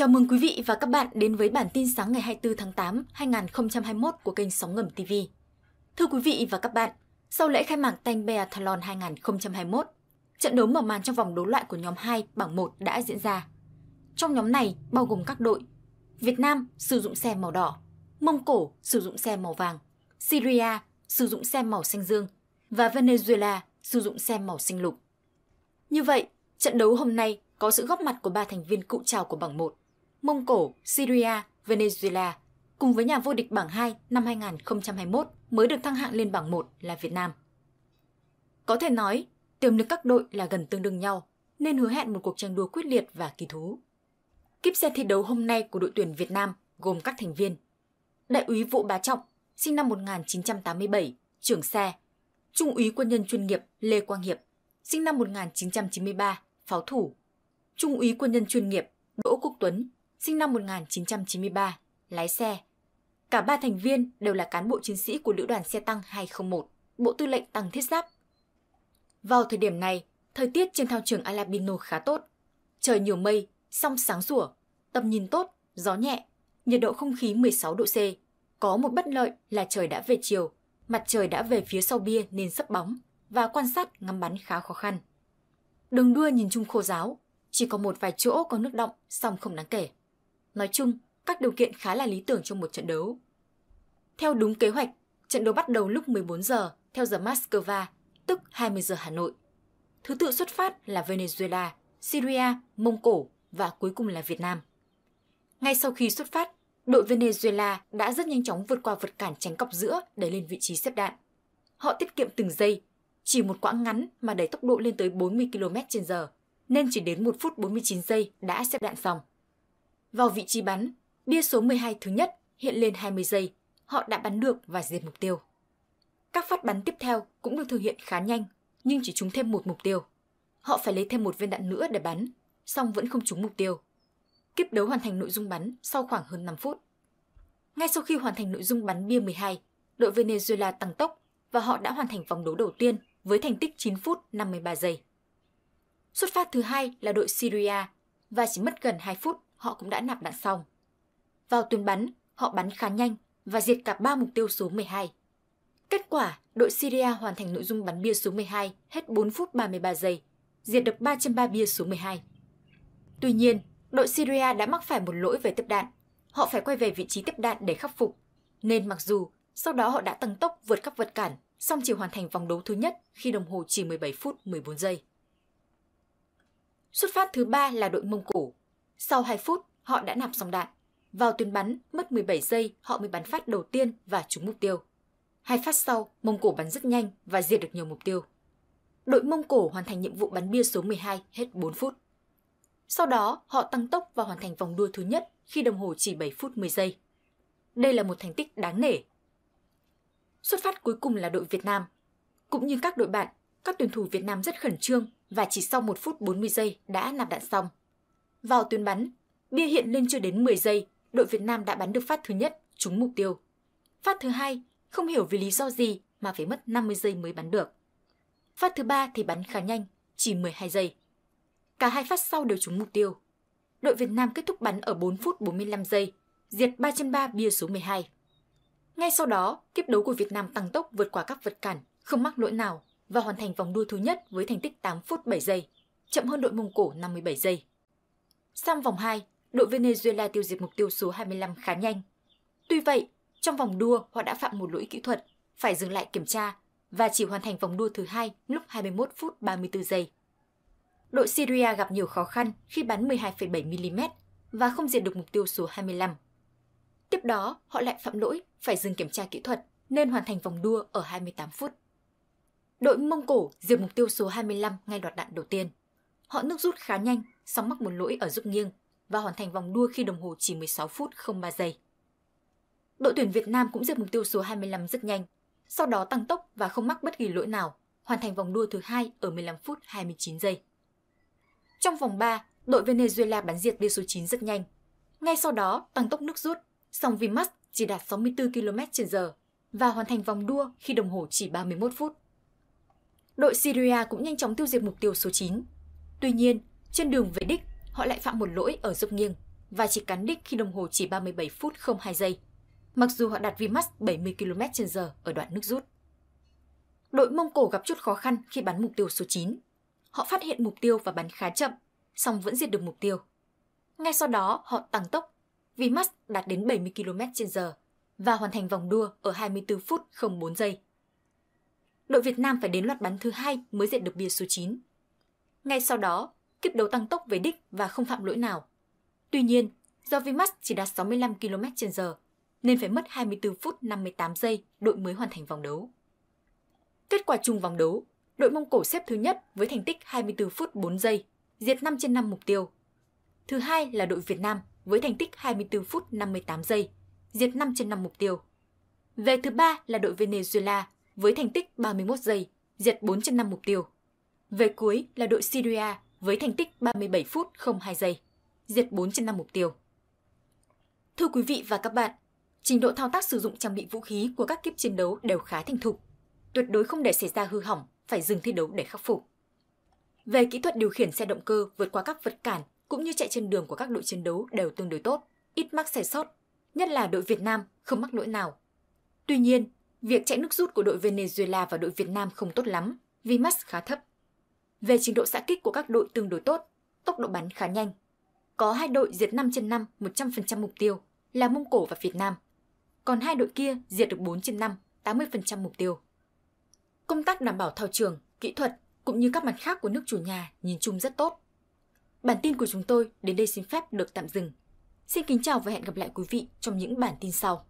Chào mừng quý vị và các bạn đến với bản tin sáng ngày 24 tháng 8, 2021 của kênh Sóng Ngầm TV. Thưa quý vị và các bạn, sau lễ khai mạc Tanh Beathlon 2021, trận đấu mở màn trong vòng đấu loại của nhóm 2 bảng 1 đã diễn ra. Trong nhóm này bao gồm các đội Việt Nam sử dụng xe màu đỏ, Mông Cổ sử dụng xe màu vàng, Syria sử dụng xe màu xanh dương và Venezuela sử dụng xe màu xanh lục. Như vậy, trận đấu hôm nay có sự góp mặt của ba thành viên cựu trào của bảng 1 Mông Cổ, Syria, Venezuela, cùng với nhà vô địch bảng 2 năm 2021 mới được thăng hạng lên bảng 1 là Việt Nam. Có thể nói, tiềm lực các đội là gần tương đương nhau, nên hứa hẹn một cuộc tranh đua quyết liệt và kỳ thú. Kíp xe thi đấu hôm nay của đội tuyển Việt Nam gồm các thành viên Đại úy Vũ Bá Trọng, sinh năm 1987, trưởng xe Trung úy quân nhân chuyên nghiệp Lê Quang Hiệp, sinh năm 1993, pháo thủ Trung úy quân nhân chuyên nghiệp Đỗ Quốc Tuấn, sinh năm 1993, lái xe. Cả ba thành viên đều là cán bộ chiến sĩ của Lữ đoàn xe tăng 201, Bộ Tư lệnh Tăng Thiết Giáp. Vào thời điểm này, thời tiết trên thao trường Alabino khá tốt. Trời nhiều mây, song sáng rủa, tầm nhìn tốt, gió nhẹ, nhiệt độ không khí 16 độ C. Có một bất lợi là trời đã về chiều, mặt trời đã về phía sau bia nên sấp bóng và quan sát ngắm bắn khá khó khăn. Đường đua nhìn chung khô giáo, chỉ có một vài chỗ có nước động song không đáng kể. Nói chung, các điều kiện khá là lý tưởng trong một trận đấu. Theo đúng kế hoạch, trận đấu bắt đầu lúc 14 giờ theo giờ Moscow, tức 20 giờ Hà Nội. Thứ tự xuất phát là Venezuela, Syria, Mông Cổ và cuối cùng là Việt Nam. Ngay sau khi xuất phát, đội Venezuela đã rất nhanh chóng vượt qua vật cản tránh cọc giữa để lên vị trí xếp đạn. Họ tiết kiệm từng giây, chỉ một quãng ngắn mà đẩy tốc độ lên tới 40 km h nên chỉ đến 1 phút 49 giây đã xếp đạn xong. Vào vị trí bắn, bia số 12 thứ nhất hiện lên 20 giây, họ đã bắn được và diệt mục tiêu. Các phát bắn tiếp theo cũng được thực hiện khá nhanh, nhưng chỉ trúng thêm một mục tiêu. Họ phải lấy thêm một viên đạn nữa để bắn, song vẫn không trúng mục tiêu. Kiếp đấu hoàn thành nội dung bắn sau khoảng hơn 5 phút. Ngay sau khi hoàn thành nội dung bắn bia 12, đội Venezuela tăng tốc và họ đã hoàn thành vòng đấu đầu tiên với thành tích 9 phút 53 giây. Xuất phát thứ hai là đội Syria và chỉ mất gần 2 phút họ cũng đã nạp đạn xong. Vào tuyến bắn, họ bắn khá nhanh và diệt cả ba mục tiêu số 12. Kết quả, đội Syria hoàn thành nội dung bắn bia số 12 hết 4 phút 33 giây, diệt được 3 trên 3 bia số 12. Tuy nhiên, đội Syria đã mắc phải một lỗi về tiếp đạn. Họ phải quay về vị trí tiếp đạn để khắc phục. Nên mặc dù sau đó họ đã tăng tốc vượt các vật cản, song chỉ hoàn thành vòng đấu thứ nhất khi đồng hồ chỉ 17 phút 14 giây. Xuất phát thứ ba là đội Mông Cổ. Sau 2 phút, họ đã nạp xong đạn. Vào tuyến bắn, mất 17 giây, họ mới bắn phát đầu tiên và trúng mục tiêu. Hai phát sau, Mông Cổ bắn rất nhanh và diệt được nhiều mục tiêu. Đội Mông Cổ hoàn thành nhiệm vụ bắn bia số 12 hết 4 phút. Sau đó, họ tăng tốc và hoàn thành vòng đua thứ nhất khi đồng hồ chỉ 7 phút 10 giây. Đây là một thành tích đáng nể. Xuất phát cuối cùng là đội Việt Nam. Cũng như các đội bạn, các tuyển thủ Việt Nam rất khẩn trương và chỉ sau 1 phút 40 giây đã nạp đạn xong. Vào tuyến bắn, bia hiện lên chưa đến 10 giây, đội Việt Nam đã bắn được phát thứ nhất, trúng mục tiêu. Phát thứ hai, không hiểu vì lý do gì mà phải mất 50 giây mới bắn được. Phát thứ ba thì bắn khá nhanh, chỉ 12 giây. Cả hai phát sau đều trúng mục tiêu. Đội Việt Nam kết thúc bắn ở 4 phút 45 giây, diệt 3 trên 3 bia số 12. Ngay sau đó, tiếp đấu của Việt Nam tăng tốc vượt qua các vật cản, không mắc lỗi nào và hoàn thành vòng đua thứ nhất với thành tích 8 phút 7 giây, chậm hơn đội Mông Cổ 57 giây. Sang vòng 2, đội Venezuela tiêu diệt mục tiêu số 25 khá nhanh. Tuy vậy, trong vòng đua họ đã phạm một lỗi kỹ thuật, phải dừng lại kiểm tra và chỉ hoàn thành vòng đua thứ hai lúc 21 phút 34 giây. Đội Syria gặp nhiều khó khăn khi bắn 12,7 mm và không diệt được mục tiêu số 25. Tiếp đó, họ lại phạm lỗi phải dừng kiểm tra kỹ thuật nên hoàn thành vòng đua ở 28 phút. Đội Mông Cổ diệt mục tiêu số 25 ngay đoạt đạn đầu tiên. Họ nước rút khá nhanh song mắc một lỗi ở giúp nghiêng và hoàn thành vòng đua khi đồng hồ chỉ 16 phút 03 giây. Đội tuyển Việt Nam cũng giật mục tiêu số 25 rất nhanh, sau đó tăng tốc và không mắc bất kỳ lỗi nào, hoàn thành vòng đua thứ hai ở 15 phút 29 giây. Trong vòng 3, đội Venezuela bắn diệt bia số 9 rất nhanh. Ngay sau đó, tăng tốc nước rút, song Vimas chỉ đạt 64 km/h và hoàn thành vòng đua khi đồng hồ chỉ 31 phút. Đội Syria cũng nhanh chóng tiêu diệt mục tiêu số 9. Tuy nhiên, trên đường về đích, họ lại phạm một lỗi ở dốc nghiêng và chỉ cán đích khi đồng hồ chỉ 37 phút 02 giây, mặc dù họ đặt Vimax 70 km h ở đoạn nước rút. Đội Mông Cổ gặp chút khó khăn khi bắn mục tiêu số 9. Họ phát hiện mục tiêu và bắn khá chậm, song vẫn diệt được mục tiêu. Ngay sau đó, họ tăng tốc. Vimax đạt đến 70 km h và hoàn thành vòng đua ở 24 phút 04 giây. Đội Việt Nam phải đến loạt bắn thứ hai mới diệt được bia số 9. Ngay sau đó, kiếp đấu tăng tốc về đích và không phạm lỗi nào. Tuy nhiên, do Vimax chỉ đạt 65 km h nên phải mất 24 phút 58 giây đội mới hoàn thành vòng đấu. Kết quả chung vòng đấu, đội Mông Cổ xếp thứ nhất với thành tích 24 phút 4 giây, diệt 5 trên 5 mục tiêu. Thứ hai là đội Việt Nam với thành tích 24 phút 58 giây, diệt 5 trên 5 mục tiêu. Về thứ ba là đội Venezuela với thành tích 31 giây, diệt 4 trên 5 mục tiêu. Về cuối là đội Syria với thành tích 37 phút 02 giây, diệt 4 trên 5 mục tiêu. Thưa quý vị và các bạn, trình độ thao tác sử dụng trang bị vũ khí của các kiếp chiến đấu đều khá thành thục, tuyệt đối không để xảy ra hư hỏng, phải dừng thi đấu để khắc phục. Về kỹ thuật điều khiển xe động cơ vượt qua các vật cản cũng như chạy trên đường của các đội chiến đấu đều tương đối tốt, ít mắc sai sót, nhất là đội Việt Nam không mắc lỗi nào. Tuy nhiên, việc chạy nước rút của đội Venezuela và đội Việt Nam không tốt lắm vì max khá thấp. Về trình độ xã kích của các đội tương đối tốt, tốc độ bắn khá nhanh. Có hai đội diệt 5 trên 5 100% mục tiêu là Mông Cổ và Việt Nam. Còn hai đội kia diệt được 4 trên 5, 80% mục tiêu. Công tác đảm bảo thao trường, kỹ thuật cũng như các mặt khác của nước chủ nhà nhìn chung rất tốt. Bản tin của chúng tôi đến đây xin phép được tạm dừng. Xin kính chào và hẹn gặp lại quý vị trong những bản tin sau.